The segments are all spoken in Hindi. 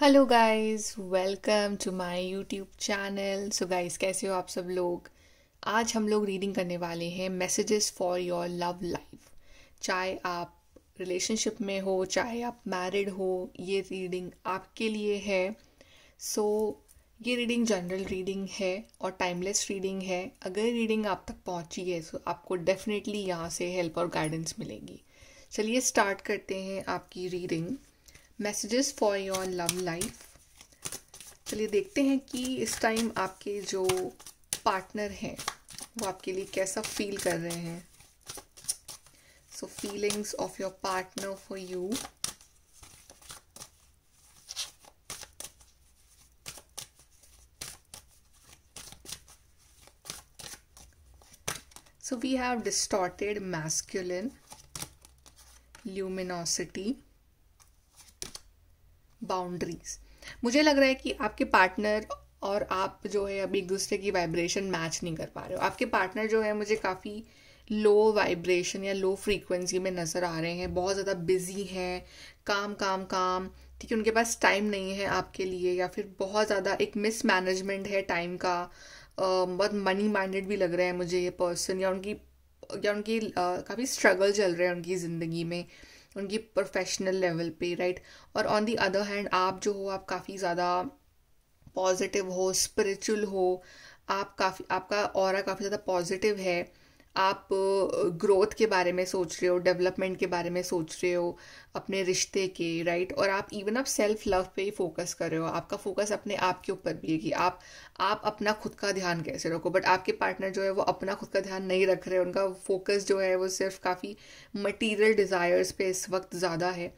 hello guys welcome to my YouTube channel so guys कैसे हो आप सब लोग आज हम लोग रीडिंग करने वाले हैं messages for your love life चाहे आप रिलेशनशिप में हो चाहे आप मैरिड हो ये रीडिंग आपके लिए है सो so, ये रीडिंग जनरल रीडिंग है और टाइमलेस रीडिंग है अगर रीडिंग आप तक पहुंची है तो आपको डेफिनेटली यहाँ से हेल्प और गाइडेंस मिलेगी चलिए स्टार्ट करते हैं आपकी reading messages for your love life चलिए देखते हैं कि इस टाइम आपके जो पार्टनर हैं वो आपके लिए कैसा फील कर रहे हैं so feelings of your partner for you so we have distorted masculine luminosity boundaries मुझे लग रहा है कि आपके पार्टनर और आप जो है अभी एक दूसरे की वाइब्रेशन मैच नहीं कर पा रहे हो आपके पार्टनर जो है मुझे काफ़ी लो वाइब्रेशन या लो फ्रीक्वेंसी में नज़र आ रहे हैं बहुत ज़्यादा बिजी हैं काम काम काम ठीक है उनके पास टाइम नहीं है आपके लिए या फिर बहुत ज़्यादा एक मिसमैनेजमेंट है टाइम का बहुत मनी माइंडेड भी लग रहा है मुझे ये पर्सन या उनकी या उनकी काफ़ी स्ट्रगल चल रहे हैं उनकी ज़िंदगी में उनकी प्रोफेशनल लेवल पे राइट और ऑन दी अदर हैंड आप जो हो आप काफ़ी ज़्यादा पॉजिटिव हो स्पिरिचुअल हो आप काफ़ी आपका और काफ़ी ज़्यादा पॉजिटिव है आप ग्रोथ के बारे में सोच रहे हो डेवलपमेंट के बारे में सोच रहे हो अपने रिश्ते के राइट और आप इवन आप सेल्फ लव पे ही फोकस कर रहे हो आपका फोकस अपने आप के ऊपर भी है कि आप आप अपना खुद का ध्यान कैसे रखो बट आपके पार्टनर जो है वो अपना खुद का ध्यान नहीं रख रहे उनका फोकस जो है वो सिर्फ काफ़ी मटीरियल डिज़ायर्स पे इस वक्त ज़्यादा है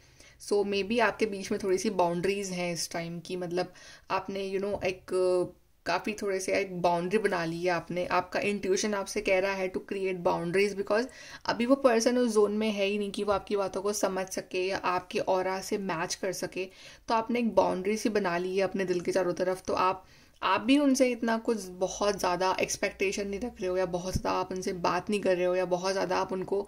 सो मे बी आपके बीच में थोड़ी सी बाउंड्रीज़ हैं इस टाइम की मतलब आपने यू you नो know, एक काफ़ी थोड़े से एक बाउंड्री बना ली है आपने आपका इंट्यूशन आपसे कह रहा है टू क्रिएट बाउंड्रीज बिकॉज अभी वो पर्सन उस जोन में है ही नहीं कि वो आपकी बातों को समझ सके या आपके और से मैच कर सके तो आपने एक बाउंड्री सी बना ली है अपने दिल के चारों तरफ तो आप आप भी उनसे इतना कुछ बहुत ज़्यादा एक्सपेक्टेशन नहीं रख रहे हो या बहुत ज़्यादा आप उनसे बात नहीं कर रहे हो या बहुत ज़्यादा आप उनको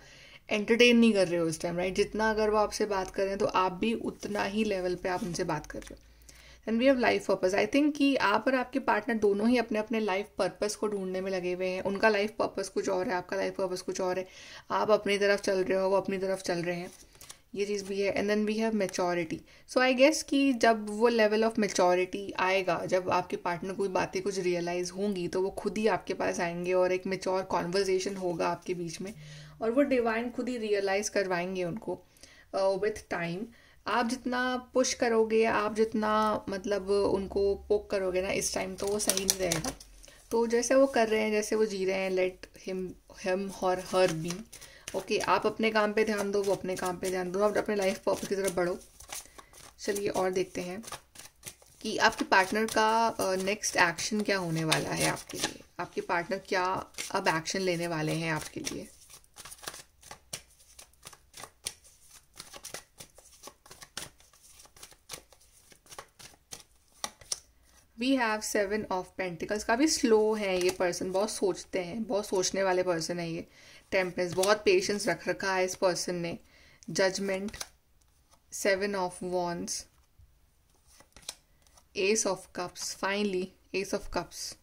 एंटरटेन नहीं कर रहे हो उस टाइम राइट जितना अगर वो आपसे बात कर रहे हैं तो आप भी उतना ही लेवल पे आप उनसे बात कर रहे हो then we have life purpose I think कि आप और आपके पार्टनर दोनों ही अपने अपने लाइफ पर्पज को ढूंढने में लगे हुए हैं उनका लाइफ पर्पज कुछ और है आपका लाइफ पर्पज़ कुछ और है आप अपनी तरफ चल रहे हो वो अपनी तरफ चल रहे हैं ये चीज़ भी है and then we have maturity so I guess कि जब वो लेवल ऑफ मेचोरिटी आएगा जब आपके पार्टनर कोई बातें कुछ रियलाइज़ होंगी तो वो खुद ही आपके पास आएंगे और एक मेचोर कॉन्वर्जेसन होगा आपके बीच में और वो डिवाइन खुद ही रियलाइज़ करवाएंगे उनको विथ uh, टाइम आप जितना पुश करोगे आप जितना मतलब उनको पोक करोगे ना इस टाइम तो वो सही नहीं रहेगा तो जैसे वो कर रहे हैं जैसे वो जी रहे हैं लेट हिम हिम और हर बी ओके आप अपने काम पे ध्यान दो वो अपने काम पे ध्यान दो आप अपने लाइफ पर की तरफ बढ़ो चलिए और देखते हैं कि आपके पार्टनर का नेक्स्ट एक्शन क्या होने वाला है आपके लिए आपके पार्टनर क्या अब एक्शन लेने वाले हैं आपके लिए we have seven of pentacles काफ़ी स्लो है ये पर्सन बहुत सोचते हैं बहुत सोचने वाले पर्सन है ये टेम्पेंस बहुत पेशेंस रख रखा है इस पर्सन ने judgement seven of wands ace of cups finally ace of cups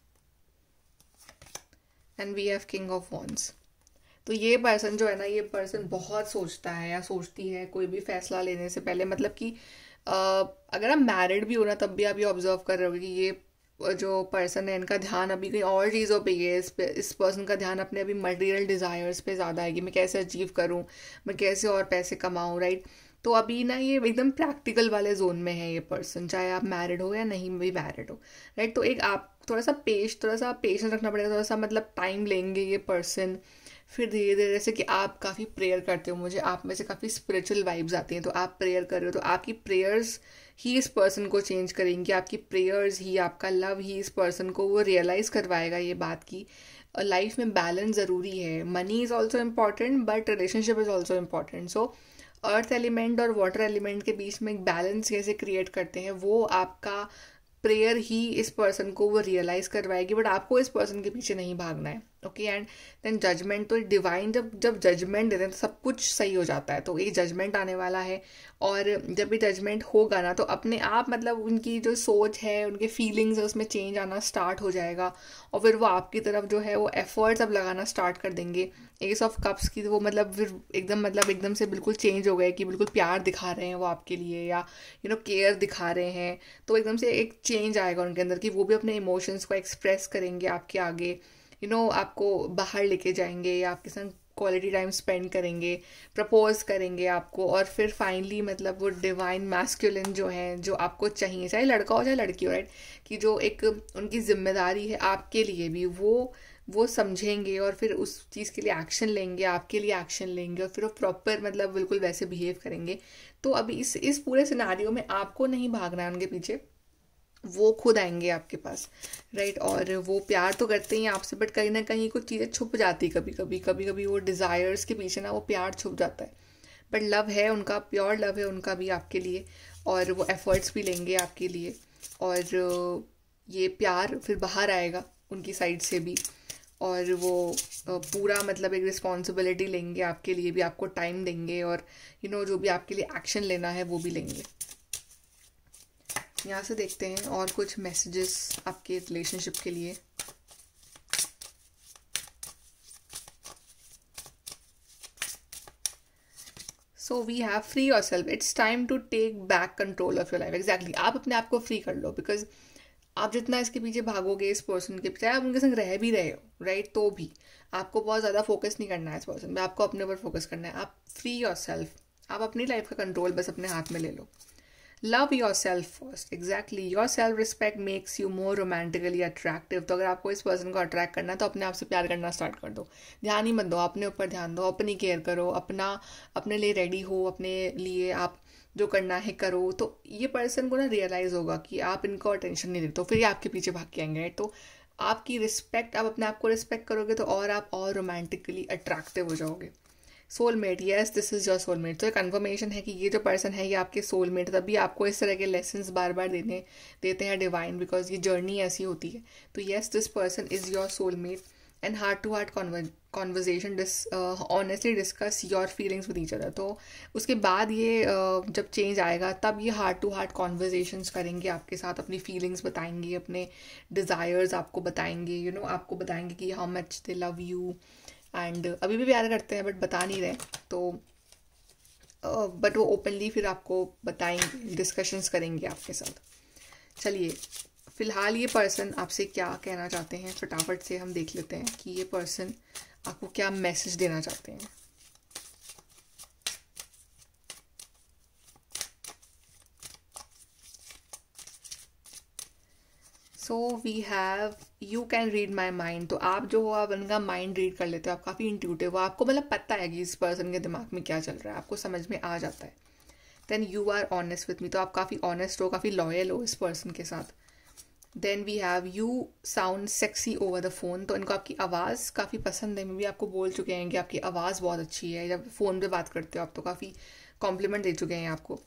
and we have king of wands तो ये पर्सन जो है ना ये पर्सन बहुत सोचता है या सोचती है कोई भी फैसला लेने से पहले मतलब कि अगर आप मैरिड भी हो ना तब भी आप ये ऑब्जर्व कर रहे हो कि ये जो पर्सन है इनका ध्यान अभी कहीं और चीज़ों पे ही है इस पे इस पर्सन का ध्यान अपने अभी मटेरियल डिज़ायर्स पे ज़्यादा आएगी मैं कैसे अचीव करूँ मैं कैसे और पैसे कमाऊँ राइट तो अभी ना ये एकदम प्रैक्टिकल वाले जोन में है ये पर्सन चाहे आप मैरिड हो या नहीं भी मैरिड हो राइट तो एक आप थोड़ा सा पेश थोड़ा सा पेशेंस रखना पड़ेगा थोड़ा सा मतलब टाइम लेंगे ये पर्सन फिर धीरे धीरे जैसे कि आप काफ़ी प्रेयर करते हो मुझे आप में से काफ़ी स्पिरिचुअल वाइब्स आती हैं तो आप प्रेयर कर रहे हो तो आपकी प्रेयर्स ही इस पर्सन को चेंज करेंगी आपकी प्रेयर्स ही आपका लव ही इस पर्सन को वो रियलाइज़ करवाएगा ये बात की लाइफ में बैलेंस ज़रूरी है money is also important but relationship is also important so earth element और वाटर एलिमेंट के बीच में एक बैलेंस कैसे क्रिएट करते हैं वो आपका प्रेयर ही इस पर्सन को वो रियलाइज़ करवाएगी बट आपको इस पर्सन के पीछे नहीं भागना है ओके एंड देन जजमेंट तो डिवाइन जब जब जजमेंट देते हैं तो सब कुछ सही हो जाता है तो एक जजमेंट आने वाला है और जब भी जजमेंट होगा ना तो अपने आप मतलब उनकी जो सोच है उनके फीलिंग्स है उसमें चेंज आना स्टार्ट हो जाएगा और फिर वो आपकी तरफ जो है वो एफर्ट्स अब लगाना स्टार्ट कर देंगे एस ऑफ कप्स की वो मतलब फिर एकदम मतलब एकदम से बिल्कुल चेंज हो गए कि बिल्कुल प्यार दिखा रहे हैं वो आपके लिए या यू नो केयर दिखा रहे हैं तो एकदम से एक चेंज आएगा उनके अंदर कि वो भी अपने इमोशंस को एक्सप्रेस करेंगे आपके आगे यू नो आपको बाहर लेके जाएंगे या आपके संग क्वालिटी टाइम स्पेंड करेंगे प्रपोज करेंगे आपको और फिर फाइनली मतलब वो डिवाइन मैस्कुलिन जो है जो आपको चाहिए चाहे लड़का हो चाहे लड़की हो राइट कि जो एक उनकी जिम्मेदारी है आपके लिए भी वो वो समझेंगे और फिर उस चीज़ के लिए एक्शन लेंगे आपके लिए एक्शन लेंगे और फिर वो प्रॉपर मतलब बिल्कुल वैसे बिहेव करेंगे तो अभी इस इस पूरे सिनारियों में आपको नहीं भागना है उनके पीछे वो खुद आएंगे आपके पास राइट और वो प्यार तो करते ही आपसे बट कहीं ना कहीं कुछ चीज़ें छुप जाती कभी कभी कभी कभी वो डिज़ायर्स के पीछे ना वो प्यार छुप जाता है बट लव है उनका प्योर लव है उनका भी आपके लिए और वो एफर्ट्स भी लेंगे आपके लिए और ये प्यार फिर बाहर आएगा उनकी साइड से भी और वो पूरा मतलब एक रिस्पॉन्सिबिलिटी लेंगे आपके लिए भी आपको टाइम देंगे और यू you नो know, जो भी आपके लिए एक्शन लेना है वो भी लेंगे यहाँ से देखते हैं और कुछ मैसेजेस आपके रिलेशनशिप के लिए so we have free yourself it's time to take back control of your life exactly आप अपने आप को फ्री कर लो बिकॉज आप जितना इसके पीछे भागोगे इस पर्सन के पीछे आप उनके संग रह भी रहे हो राइट तो भी आपको बहुत ज़्यादा फोकस नहीं करना है इस पर्सन में आपको अपने ऊपर फोकस करना है आप फ्री योर सेल्फ आप अपनी लाइफ का कंट्रोल बस अपने हाथ में ले लो love yourself first exactly your self respect makes you more romantically attractive तो अगर आपको इस पर्सन को अट्रैक्ट करना है तो अपने आप से प्यार करना स्टार्ट कर दो ध्यान ही मत दो अपने ऊपर ध्यान दो अपनी केयर करो अपना अपने लिए रेडी हो अपने लिए आप जो करना है करो तो ये पर्सन को ना रियलाइज़ होगा कि आप इनको अटेंशन नहीं देते तो फिर ये आपके पीछे भाग के आएंगे तो आपकी रिस्पेक्ट आप अपने आप को रिस्पेक्ट करोगे तो और आप और रोमांटिकली अट्रैक्टिव हो जाओगे soulmate yes this is your soulmate तो कन्फर्मेशन है कि ये जो पर्सन है ये आपके सोलमेट तभी आपको इस तरह के लेसन बार बार देने देते हैं डिवाइन बिकॉज ये जर्नी ऐसी होती है तो yes this person is your soulmate and heart to heart conversation this honestly discuss your feelings with each other तो उसके बाद ये uh, जब चेंज आएगा तब ये हार्ट टू हार्ट कॉन्वर्जेशंस करेंगे आपके साथ अपनी फीलिंग्स बताएंगे अपने डिज़ायर्स आपको बताएंगे यू you नो know, आपको बताएंगे कि how much they love you and uh, अभी भी प्यार करते हैं बट बता नहीं रहे तो बट uh, वो ओपनली फिर आपको बताएंगे डिस्कशंस करेंगे आपके साथ चलिए फ़िलहाल ये पर्सन आपसे क्या कहना चाहते हैं फटाफट से हम देख लेते हैं कि ये पर्सन आपको क्या मैसेज देना चाहते हैं so we have you can read my mind तो आप जो हो आप उनका माइंड रीड कर लेते हो आप काफ़ी इंट्यूटिव हो आपको मतलब पता है कि इस पर्सन के दिमाग में क्या चल रहा है आपको समझ में आ जाता है then you are honest with me तो आप काफ़ी ऑनेस्ट हो काफ़ी लॉयल हो इस पर्सन के साथ then we have you sound sexy over the phone तो इनको आपकी आवाज़ काफ़ी पसंद है मे भी आपको बोल चुके हैं कि आपकी आवाज़ बहुत अच्छी है जब फ़ोन पर बात करते हो आप तो काफ़ी कॉम्प्लीमेंट दे चुके हैं आपको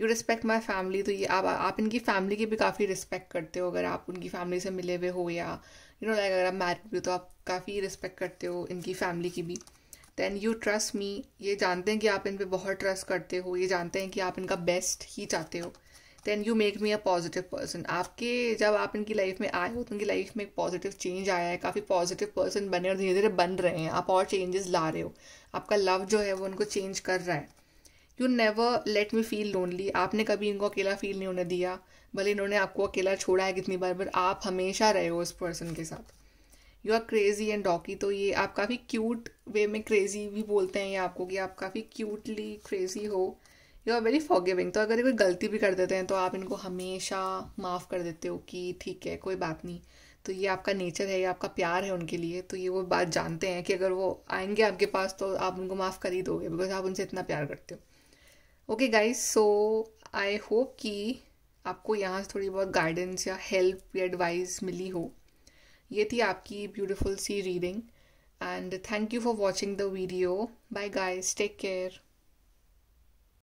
यू रिस्पेक्ट माई फैमिली तो ये आप आप इनकी फैमिली की भी काफ़ी रिस्पेक्ट करते हो अगर आप उनकी फैमिली से मिले हुए हो या यू नो लाइक अगर आप मैरिड भी हो तो आप काफ़ी रिस्पेक्ट करते हो इनकी फैमिली की भी दैन यू ट्रस्ट मी ये जानते हैं कि आप इन पर बहुत ट्रस्ट करते हो ये जानते हैं कि आप इनका बेस्ट ही चाहते हो then you make me a positive person आपके जब आप इनकी लाइफ में आए हो तो उनकी लाइफ में एक पॉजिटिव चेंज आया है काफ़ी पॉजिटिव पर्सन बने और धीरे धीरे बन रहे हैं आप और चेंजेस ला रहे हो आपका लव जो है वो उनको चेंज कर रहा है you never let me feel lonely आपने कभी इनको अकेला फील नहीं होने दिया भले इन्होंने आपको अकेला छोड़ा है कितनी बार बट आप हमेशा रहे हो उस पर्सन के साथ you are crazy and dorky तो ये आप काफ़ी क्यूट वे में क्रेजी भी बोलते हैं ये आपको कि आप काफ़ी क्यूटली क्रेजी हो यू आर वेरी फॉगेविंग तो अगर कोई गलती भी कर देते हैं तो आप इनको हमेशा माफ़ कर देते हो कि ठीक है कोई बात नहीं तो ये आपका नेचर है ये आपका प्यार है उनके लिए तो ये वो बात जानते हैं कि अगर वो आएंगे आपके पास तो आप उनको माफ़ कर ही दोगे बिकॉज आप उनसे इतना प्यार करते हो okay guys so I hope कि आपको यहाँ से थोड़ी बहुत गाइडेंस या हेल्प या एडवाइस मिली हो ये थी आपकी ब्यूटीफुल सी reading and thank you for watching the video bye guys take care